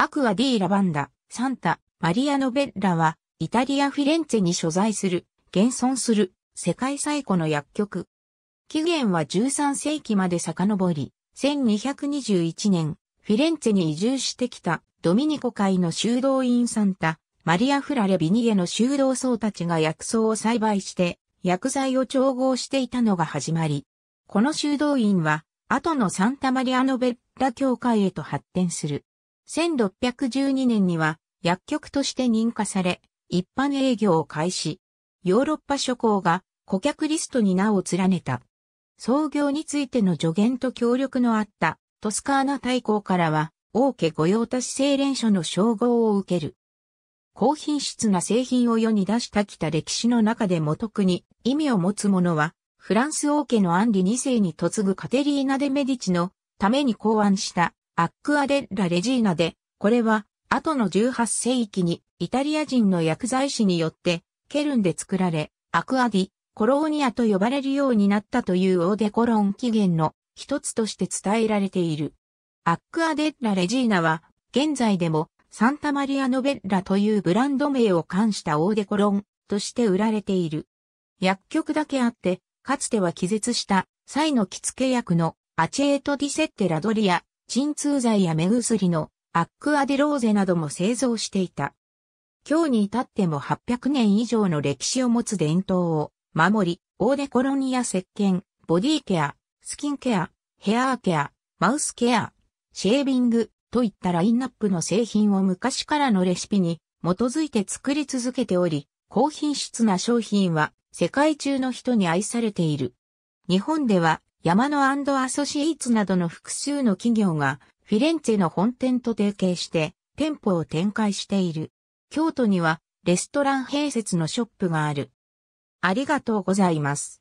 アクアディーラバンダ、サンタ、マリアノベッラは、イタリア・フィレンツェに所在する、現存する、世界最古の薬局。起源は13世紀まで遡り、1221年、フィレンツェに移住してきた、ドミニコ会の修道院サンタ、マリア・フラレ・ビニエの修道僧たちが薬草を栽培して、薬剤を調合していたのが始まり。この修道院は、後のサンタマリアノベッラ教会へと発展する。1612年には薬局として認可され、一般営業を開始。ヨーロッパ諸行が顧客リストに名を連ねた。創業についての助言と協力のあったトスカーナ大公からは、王家御用達精錬所の称号を受ける。高品質な製品を世に出したきた歴史の中でも特に意味を持つものは、フランス王家のアンリ2世に嫁ぐカテリーナ・デ・メディチのために考案したアックアデッラ・レジーナで、これは、後の18世紀にイタリア人の薬剤師によって、ケルンで作られ、アクアディ・コローニアと呼ばれるようになったというオーデコロン起源の一つとして伝えられている。アックアデッラ・レジーナは、現在でもサンタマリア・ノベッラというブランド名を冠したオーデコロンとして売られている。薬局だけあって、かつては気絶した際の着付け薬のアチェート・ディ・セッテ・ラドリア鎮痛剤や目薬のアックアデローゼなども製造していた。今日に至っても800年以上の歴史を持つ伝統を守り、オーデコロニア石鹸、ボディケア、スキンケア、ヘアーケア、マウスケア、シェービングといったラインナップの製品を昔からのレシピに基づいて作り続けており、高品質な商品は世界中の人に愛されている。日本では山野アソシーツなどの複数の企業がフィレンツェの本店と提携して店舗を展開している。京都にはレストラン併設のショップがある。ありがとうございます。